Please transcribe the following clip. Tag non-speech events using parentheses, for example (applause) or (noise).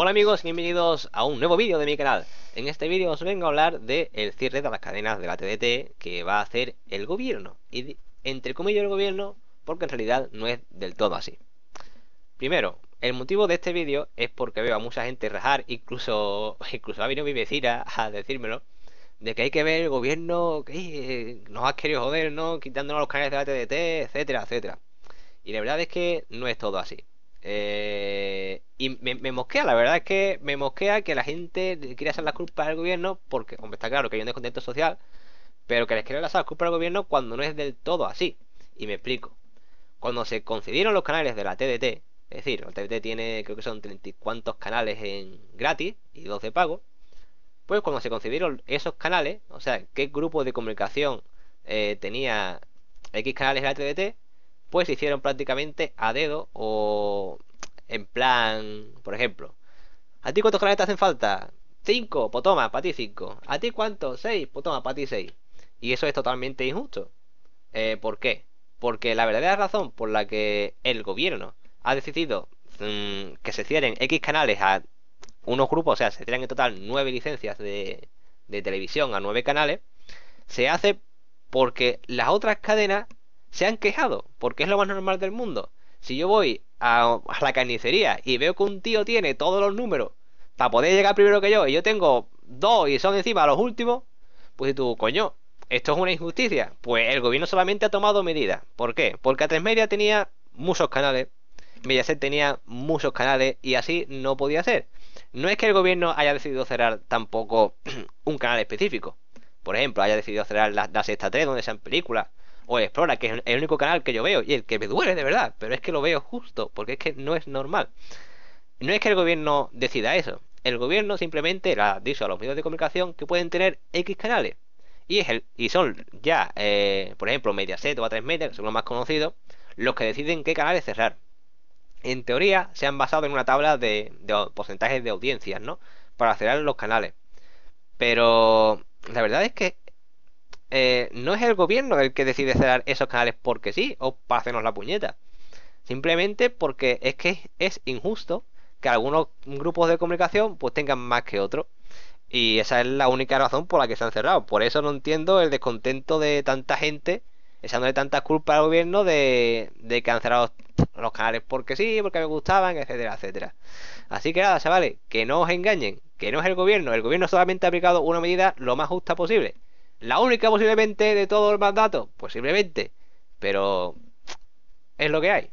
Hola amigos, bienvenidos a un nuevo vídeo de mi canal. En este vídeo os vengo a hablar del cierre de las cadenas de la TDT que va a hacer el gobierno. Y entre comillas el gobierno, porque en realidad no es del todo así. Primero, el motivo de este vídeo es porque veo a mucha gente rajar, incluso, (laughs) incluso ha venido mi vecina a decírmelo, de que hay que ver el gobierno que eh, nos ha querido joder, ¿no? Quitándonos los canales de la TDT, etcétera, etcétera. Y la verdad es que no es todo así. Eh, y me, mosquea, la verdad es que me mosquea que la gente quiera hacer la culpa al gobierno porque, hombre, está claro que hay un descontento social, pero que les quiera hacer la culpa al gobierno cuando no es del todo así. Y me explico. Cuando se concedieron los canales de la TDT, es decir, la TDT tiene creo que son treinta y cuantos canales en gratis y dos de pago, pues cuando se concedieron esos canales, o sea, qué grupo de comunicación eh, tenía X canales de la TDT, pues se hicieron prácticamente a dedo o en plan, por ejemplo, ¿a ti cuántos canales te hacen falta? 5, pues toma, para ti 5. ¿A ti cuántos? 6, pues toma, para ti 6. Y eso es totalmente injusto. Eh, ¿Por qué? Porque la verdadera razón por la que el gobierno ha decidido mm, que se cierren X canales a unos grupos, o sea, se cierran en total 9 licencias de, de televisión a 9 canales, se hace porque las otras cadenas se han quejado, porque es lo más normal del mundo. Si yo voy a, la carnicería y veo que un tío tiene todos los números para poder llegar primero que yo, y yo tengo dos y son encima los últimos, pues tú, coño, esto es una injusticia. Pues el gobierno solamente ha tomado medidas. ¿Por qué? Porque a tres media tenía muchos canales, Mediaset tenía muchos canales y así no podía ser. No es que el gobierno haya decidido cerrar tampoco (clears throat) un canal específico. Por ejemplo, haya decidido cerrar la, la sexta 3 donde sean películas o Explora, que es el único canal que yo veo y el que me duele de verdad, pero es que lo veo justo, porque es que no es normal. No es que el gobierno decida eso, el gobierno simplemente le ha dicho a los medios de comunicación que pueden tener X canales. Y, es el, y son ya, eh, por ejemplo, Mediaset o a Media, que son los más conocidos, los que deciden qué canales cerrar. En teoría, se han basado en una tabla de porcentajes de audiencias, ¿no? Para cerrar los canales. Pero la verdad es que eh, no es el gobierno el que decide cerrar esos canales porque sí o para hacernos la puñeta. Simplemente porque es que es injusto que algunos grupos de comunicación pues tengan más que otros. Y esa es la única razón por la que se han cerrado. Por eso no entiendo el descontento de tanta gente echándole tanta culpa al gobierno de, de que han cerrado los canales porque sí, porque me gustaban, etcétera, etcétera. Así que nada, ¿vale? que no os engañen, que no es el gobierno. El gobierno solamente ha aplicado una medida lo más justa posible. La única posiblemente de todo el mandato, posiblemente. Pero es lo que hay.